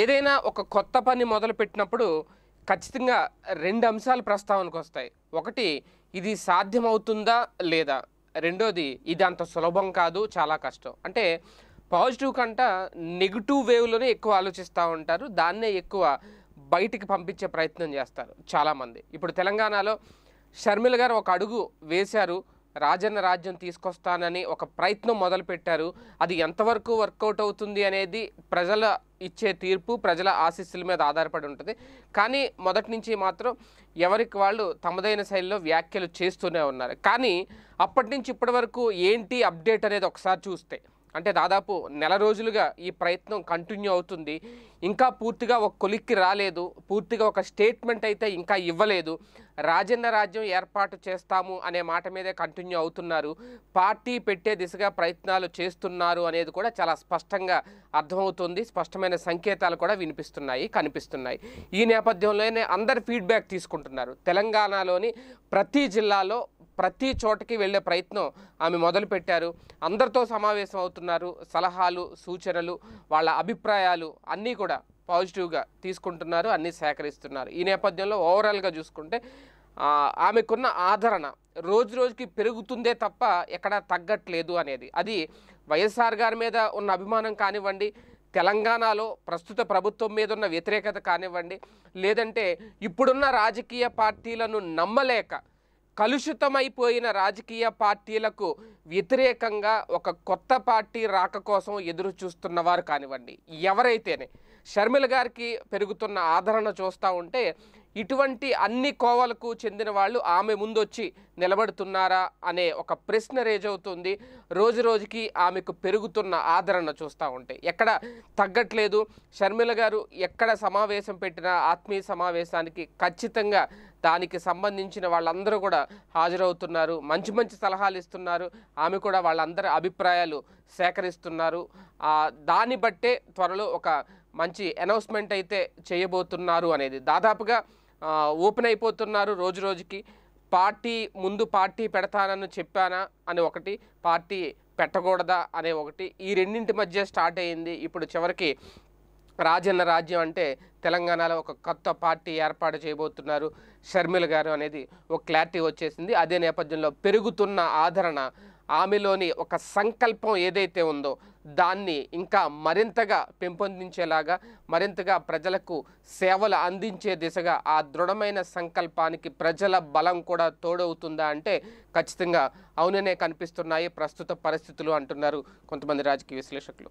ఏదైనా ఒక కొత్త పని మొదలుపెట్టినప్పుడు ఖచ్చితంగా రెండు అంశాలు ప్రస్తావనకు వస్తాయి ఒకటి ఇది సాధ్యమవుతుందా లేదా రెండోది ఇది అంత సులభం కాదు చాలా కష్టం అంటే పాజిటివ్ కంట నెగిటివ్ వేవ్లోనే ఎక్కువ ఆలోచిస్తూ ఉంటారు దాన్నే ఎక్కువ బయటికి పంపించే ప్రయత్నం చేస్తారు చాలామంది ఇప్పుడు తెలంగాణలో షర్మిల గారు ఒక అడుగు వేశారు రాజన్న రాజ్యం తీసుకొస్తానని ఒక ప్రయత్నం మొదలుపెట్టారు అది ఎంతవరకు వర్కౌట్ అవుతుంది అనేది ప్రజల ఇచ్చే తీర్పు ప్రజల ఆశీస్సుల మీద ఆధారపడి ఉంటుంది కానీ మొదటి నుంచి మాత్రం ఎవరికి వాళ్ళు తమదైన శైలిలో వ్యాఖ్యలు చేస్తూనే ఉన్నారు కానీ అప్పటి నుంచి ఇప్పటి వరకు ఏంటి అప్డేట్ అనేది ఒకసారి చూస్తే అంటే దాదాపు నెల రోజులుగా ఈ ప్రయత్నం కంటిన్యూ అవుతుంది ఇంకా పూర్తిగా ఒక కొలిక్కి రాలేదు పూర్తిగా ఒక స్టేట్మెంట్ అయితే ఇంకా ఇవ్వలేదు రాజన్న రాజ్యం ఏర్పాటు చేస్తాము అనే మాట మీదే కంటిన్యూ అవుతున్నారు పార్టీ పెట్టే దిశగా ప్రయత్నాలు చేస్తున్నారు అనేది కూడా చాలా స్పష్టంగా అర్థమవుతుంది స్పష్టమైన సంకేతాలు కూడా వినిపిస్తున్నాయి కనిపిస్తున్నాయి ఈ నేపథ్యంలోనే అందరు ఫీడ్బ్యాక్ తీసుకుంటున్నారు తెలంగాణలోని ప్రతి జిల్లాలో ప్రతి చోటకి వెళ్ళే ప్రయత్నం ఆమె మొదలుపెట్టారు అందరితో సమావేశం అవుతున్నారు సలహాలు సూచనలు వాళ్ళ అభిప్రాయాలు అన్నీ కూడా పాజిటివ్గా తీసుకుంటున్నారు అన్నీ సేకరిస్తున్నారు ఈ నేపథ్యంలో ఓవరాల్గా చూసుకుంటే ఆమెకున్న ఆదరణ రోజు రోజుకి పెరుగుతుందే తప్ప ఎక్కడా తగ్గట్లేదు అనేది అది వైఎస్ఆర్ గారి మీద ఉన్న అభిమానం కానివ్వండి తెలంగాణలో ప్రస్తుత ప్రభుత్వం మీద ఉన్న వ్యతిరేకత కానివ్వండి లేదంటే ఇప్పుడున్న రాజకీయ పార్టీలను నమ్మలేక కలుషితమైపోయిన రాజకీయ పార్టీలకు వ్యతిరేకంగా ఒక కొత్త పార్టీ రాక కోసం ఎదురు చూస్తున్నవారు కానివ్వండి ఎవరైతేనే షర్మిల గారికి పెరుగుతున్న ఆదరణ చూస్తూ ఉంటే ఇటువంటి అన్ని కోవలకు చెందిన వాళ్ళు ఆమె ముందొచ్చి నిలబడుతున్నారా అనే ఒక ప్రశ్న రేజ్ అవుతుంది రోజు రోజుకి ఆమెకు పెరుగుతున్న ఆదరణ చూస్తూ ఉంటే ఎక్కడ తగ్గట్లేదు షర్మిల గారు ఎక్కడ సమావేశం పెట్టినా ఆత్మీయ సమావేశానికి ఖచ్చితంగా దానికి సంబంధించిన వాళ్ళందరూ కూడా హాజరవుతున్నారు మంచి మంచి సలహాలు ఇస్తున్నారు ఆమె కూడా వాళ్ళందరి అభిప్రాయాలు సేకరిస్తున్నారు దాన్ని బట్టే త్వరలో ఒక మంచి అనౌన్స్మెంట్ అయితే చేయబోతున్నారు అనేది దాదాపుగా ఓపెన్ అయిపోతున్నారు రోజు రోజుకి పార్టీ ముందు పార్టీ పెడతానని చెప్పానా అని ఒకటి పార్టీ పెట్టకూడదా అనే ఒకటి ఈ రెండింటి మధ్య స్టార్ట్ అయ్యింది ఇప్పుడు చివరికి రాజన్న రాజ్యం అంటే తెలంగాణలో ఒక కొత్త పార్టీ ఏర్పాటు చేయబోతున్నారు షర్మిల గారు అనేది ఒక క్లారిటీ వచ్చేసింది అదే నేపథ్యంలో పెరుగుతున్న ఆదరణ ఆమెలోని ఒక సంకల్పం ఏదైతే ఉందో దాన్ని ఇంకా మరింతగా పెంపొందించేలాగా మరింతగా ప్రజలకు సేవలు అందించే దిశగా ఆ దృఢమైన సంకల్పానికి ప్రజల బలం కూడా తోడవుతుందా అంటే ఖచ్చితంగా అవుననే కనిపిస్తున్నాయి ప్రస్తుత పరిస్థితులు అంటున్నారు కొంతమంది రాజకీయ విశ్లేషకులు